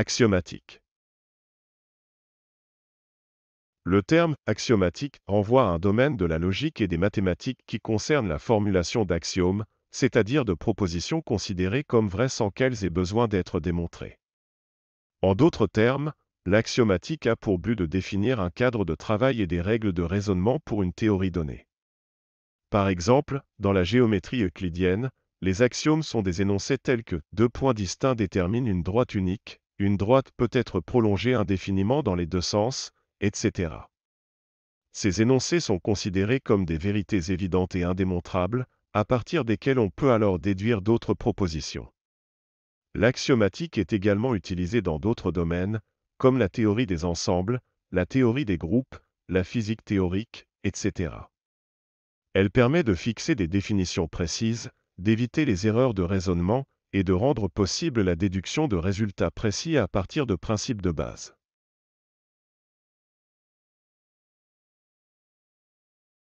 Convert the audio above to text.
axiomatique. Le terme axiomatique renvoie à un domaine de la logique et des mathématiques qui concerne la formulation d'axiomes, c'est-à-dire de propositions considérées comme vraies sans qu'elles aient besoin d'être démontrées. En d'autres termes, l'axiomatique a pour but de définir un cadre de travail et des règles de raisonnement pour une théorie donnée. Par exemple, dans la géométrie euclidienne, les axiomes sont des énoncés tels que deux points distincts déterminent une droite unique, une droite peut être prolongée indéfiniment dans les deux sens, etc. Ces énoncés sont considérés comme des vérités évidentes et indémontrables, à partir desquelles on peut alors déduire d'autres propositions. L'axiomatique est également utilisée dans d'autres domaines, comme la théorie des ensembles, la théorie des groupes, la physique théorique, etc. Elle permet de fixer des définitions précises, d'éviter les erreurs de raisonnement, et de rendre possible la déduction de résultats précis à partir de principes de base.